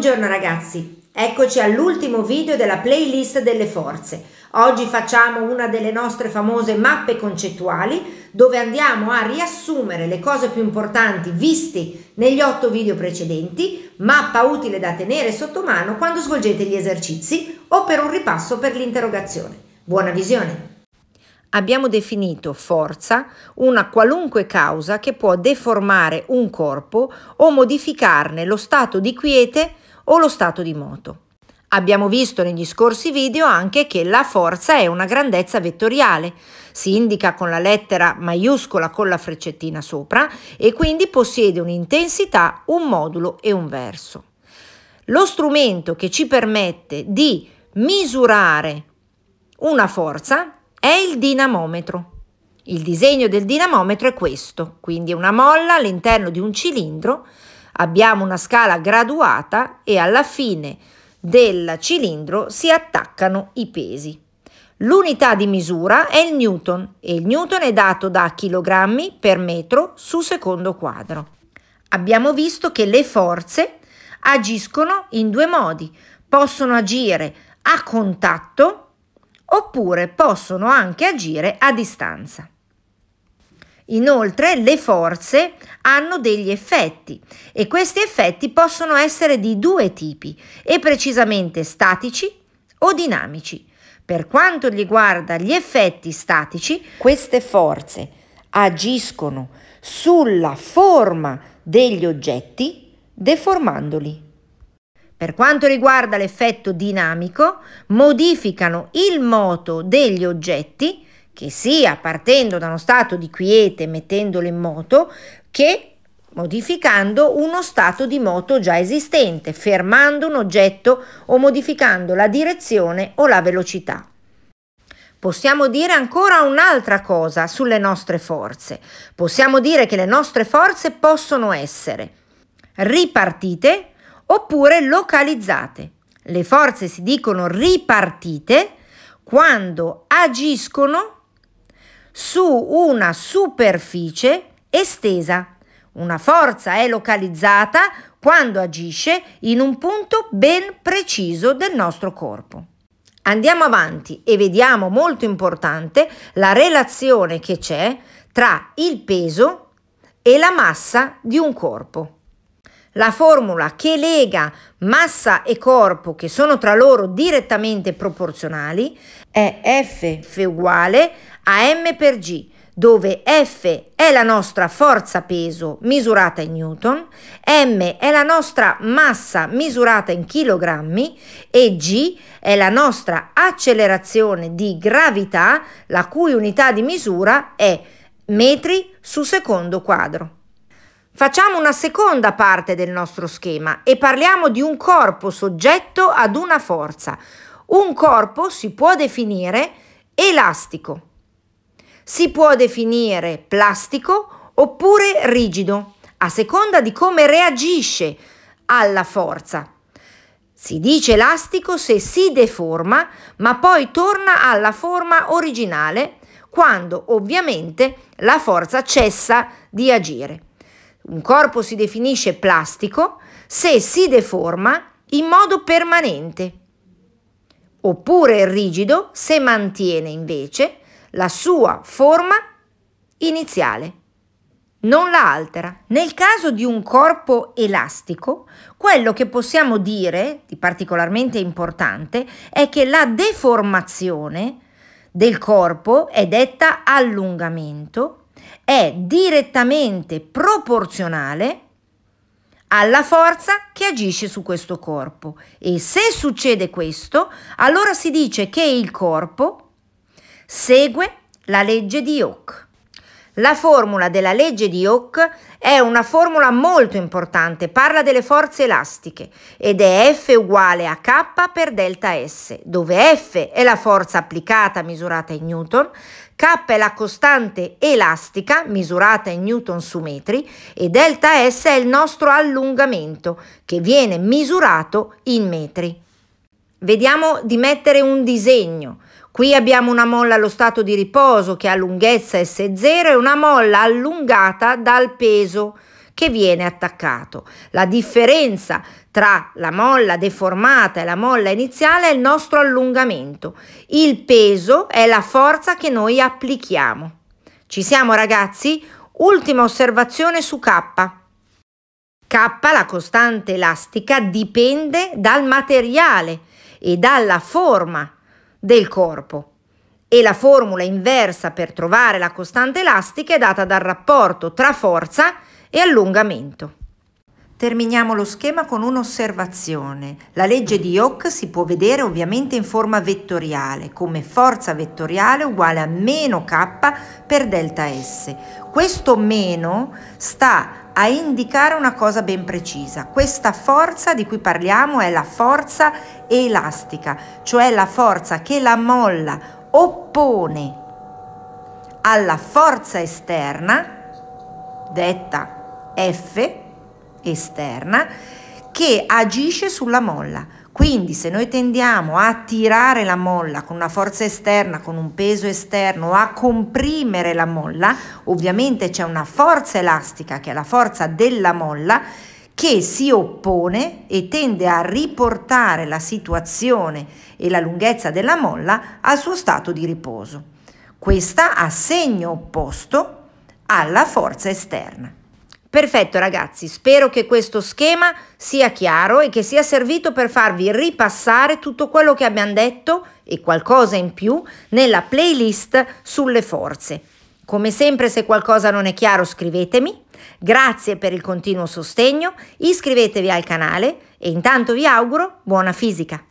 Buongiorno ragazzi, eccoci all'ultimo video della playlist delle forze. Oggi facciamo una delle nostre famose mappe concettuali dove andiamo a riassumere le cose più importanti viste negli otto video precedenti, mappa utile da tenere sotto mano quando svolgete gli esercizi o per un ripasso per l'interrogazione. Buona visione! Abbiamo definito forza una qualunque causa che può deformare un corpo o modificarne lo stato di quiete o lo stato di moto. Abbiamo visto negli scorsi video anche che la forza è una grandezza vettoriale, si indica con la lettera maiuscola con la freccettina sopra e quindi possiede un'intensità, un modulo e un verso. Lo strumento che ci permette di misurare una forza è il dinamometro. Il disegno del dinamometro è questo, quindi una molla all'interno di un cilindro Abbiamo una scala graduata e alla fine del cilindro si attaccano i pesi. L'unità di misura è il newton e il newton è dato da chilogrammi per metro su secondo quadro. Abbiamo visto che le forze agiscono in due modi. Possono agire a contatto oppure possono anche agire a distanza. Inoltre le forze hanno degli effetti e questi effetti possono essere di due tipi e precisamente statici o dinamici. Per quanto riguarda gli effetti statici, queste forze agiscono sulla forma degli oggetti deformandoli. Per quanto riguarda l'effetto dinamico, modificano il moto degli oggetti che sia partendo da uno stato di quiete e mettendolo in moto, che modificando uno stato di moto già esistente, fermando un oggetto o modificando la direzione o la velocità. Possiamo dire ancora un'altra cosa sulle nostre forze. Possiamo dire che le nostre forze possono essere ripartite oppure localizzate. Le forze si dicono ripartite quando agiscono su una superficie estesa. Una forza è localizzata quando agisce in un punto ben preciso del nostro corpo. Andiamo avanti e vediamo molto importante la relazione che c'è tra il peso e la massa di un corpo la formula che lega massa e corpo che sono tra loro direttamente proporzionali è F, F uguale a M per G, dove F è la nostra forza peso misurata in newton, M è la nostra massa misurata in chilogrammi e G è la nostra accelerazione di gravità, la cui unità di misura è metri su secondo quadro. Facciamo una seconda parte del nostro schema e parliamo di un corpo soggetto ad una forza. Un corpo si può definire elastico, si può definire plastico oppure rigido, a seconda di come reagisce alla forza. Si dice elastico se si deforma, ma poi torna alla forma originale quando ovviamente la forza cessa di agire. Un corpo si definisce plastico se si deforma in modo permanente, oppure rigido se mantiene invece la sua forma iniziale. Non la altera. Nel caso di un corpo elastico, quello che possiamo dire di particolarmente importante è che la deformazione del corpo è detta allungamento è direttamente proporzionale alla forza che agisce su questo corpo. E se succede questo, allora si dice che il corpo segue la legge di Hooke. La formula della legge di Hooke è una formula molto importante, parla delle forze elastiche ed è F uguale a K per delta S, dove F è la forza applicata misurata in Newton, K è la costante elastica misurata in Newton su metri e delta S è il nostro allungamento che viene misurato in metri. Vediamo di mettere un disegno. Qui abbiamo una molla allo stato di riposo che ha lunghezza S0 e una molla allungata dal peso che viene attaccato. La differenza tra la molla deformata e la molla iniziale è il nostro allungamento. Il peso è la forza che noi applichiamo. Ci siamo ragazzi? Ultima osservazione su K. K, la costante elastica, dipende dal materiale e dalla forma del corpo. E la formula inversa per trovare la costante elastica è data dal rapporto tra forza e allungamento. Terminiamo lo schema con un'osservazione. La legge di Hooke si può vedere ovviamente in forma vettoriale, come forza vettoriale uguale a meno k per delta S. Questo meno sta a indicare una cosa ben precisa. Questa forza di cui parliamo è la forza elastica, cioè la forza che la molla oppone alla forza esterna, detta F, esterna che agisce sulla molla. Quindi se noi tendiamo a tirare la molla con una forza esterna, con un peso esterno, a comprimere la molla, ovviamente c'è una forza elastica che è la forza della molla che si oppone e tende a riportare la situazione e la lunghezza della molla al suo stato di riposo. Questa ha segno opposto alla forza esterna. Perfetto ragazzi, spero che questo schema sia chiaro e che sia servito per farvi ripassare tutto quello che abbiamo detto e qualcosa in più nella playlist sulle forze. Come sempre se qualcosa non è chiaro scrivetemi, grazie per il continuo sostegno, iscrivetevi al canale e intanto vi auguro buona fisica!